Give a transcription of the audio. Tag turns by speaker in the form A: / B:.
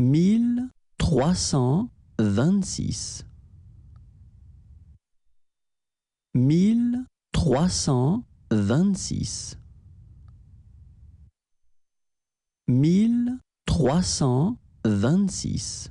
A: mille trois cent vingt-six mille trois cent vingt-six mille trois cent vingt-six